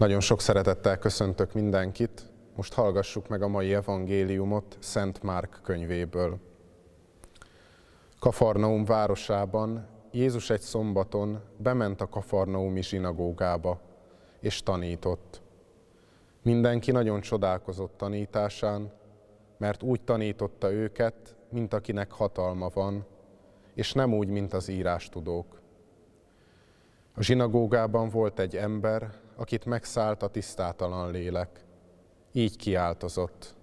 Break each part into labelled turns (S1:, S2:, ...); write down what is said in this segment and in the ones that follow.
S1: Nagyon sok szeretettel köszöntök mindenkit, most hallgassuk meg a mai evangéliumot Szent Márk könyvéből. Kafarnaum városában Jézus egy szombaton bement a kafarnaumi zsinagógába, és tanított. Mindenki nagyon csodálkozott tanításán, mert úgy tanította őket, mint akinek hatalma van, és nem úgy, mint az írás tudók. A zsinagógában volt egy ember, akit megszállt a tisztátalan lélek. Így kiáltozott.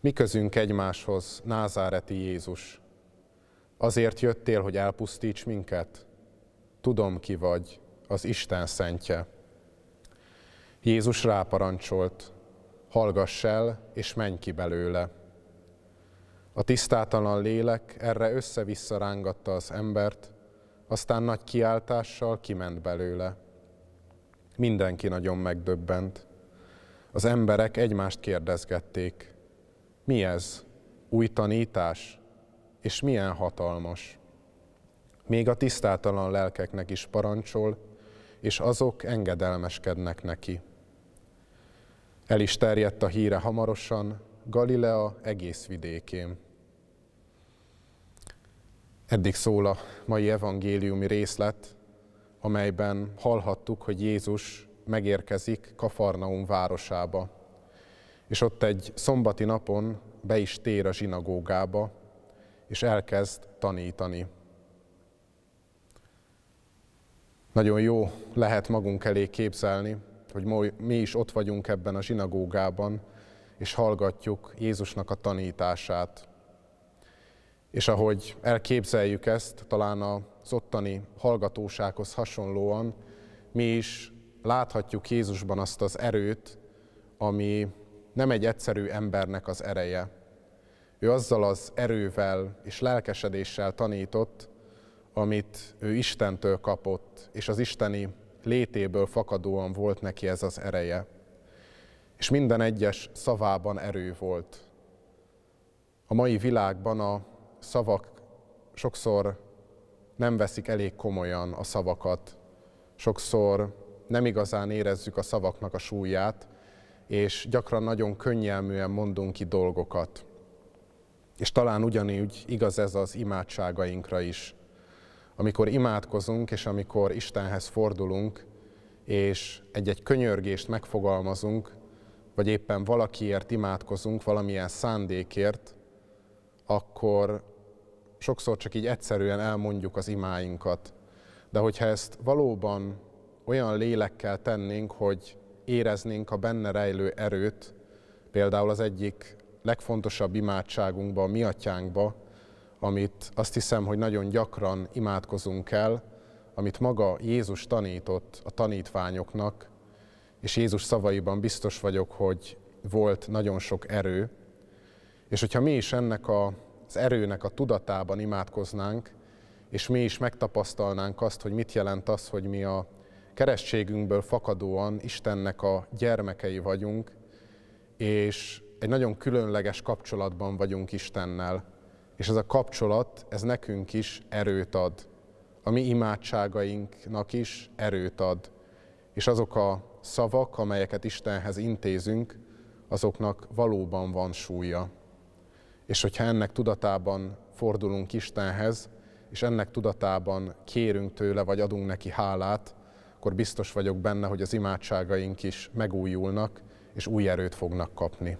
S1: Mi közünk egymáshoz, názáreti Jézus? Azért jöttél, hogy elpusztíts minket? Tudom, ki vagy, az Isten szentje. Jézus ráparancsolt, hallgass el, és menj ki belőle. A tisztátalan lélek erre össze-vissza rángatta az embert, aztán nagy kiáltással kiment belőle. Mindenki nagyon megdöbbent. Az emberek egymást kérdezgették, mi ez, új tanítás, és milyen hatalmas. Még a tisztátalan lelkeknek is parancsol, és azok engedelmeskednek neki. El is terjedt a híre hamarosan Galilea egész vidékén. Eddig szól a mai evangéliumi részlet, amelyben hallhattuk, hogy Jézus megérkezik Kafarnaum városába, és ott egy szombati napon be is tér a zsinagógába, és elkezd tanítani. Nagyon jó lehet magunk elé képzelni, hogy mi is ott vagyunk ebben a zsinagógában, és hallgatjuk Jézusnak a tanítását, és ahogy elképzeljük ezt, talán az ottani hallgatósághoz hasonlóan mi is láthatjuk Jézusban azt az erőt, ami nem egy egyszerű embernek az ereje. Ő azzal az erővel és lelkesedéssel tanított, amit ő Istentől kapott, és az isteni létéből fakadóan volt neki ez az ereje. És minden egyes szavában erő volt. A mai világban a szavak sokszor nem veszik elég komolyan a szavakat, sokszor nem igazán érezzük a szavaknak a súlyát, és gyakran nagyon könnyelműen mondunk ki dolgokat. És talán ugyanígy igaz ez az imádságainkra is. Amikor imádkozunk, és amikor Istenhez fordulunk, és egy-egy könyörgést megfogalmazunk, vagy éppen valakiért imádkozunk, valamilyen szándékért, akkor sokszor csak így egyszerűen elmondjuk az imáinkat. De hogyha ezt valóban olyan lélekkel tennénk, hogy éreznénk a benne rejlő erőt, például az egyik legfontosabb imádságunkba, a mi atyánkba, amit azt hiszem, hogy nagyon gyakran imádkozunk el, amit maga Jézus tanított a tanítványoknak, és Jézus szavaiban biztos vagyok, hogy volt nagyon sok erő, és hogyha mi is ennek az erőnek a tudatában imádkoznánk, és mi is megtapasztalnánk azt, hogy mit jelent az, hogy mi a keresztségünkből fakadóan Istennek a gyermekei vagyunk, és egy nagyon különleges kapcsolatban vagyunk Istennel. És ez a kapcsolat, ez nekünk is erőt ad. A mi imádságainknak is erőt ad. És azok a szavak, amelyeket Istenhez intézünk, azoknak valóban van súlya. És hogyha ennek tudatában fordulunk Istenhez, és ennek tudatában kérünk tőle, vagy adunk neki hálát, akkor biztos vagyok benne, hogy az imádságaink is megújulnak, és új erőt fognak kapni.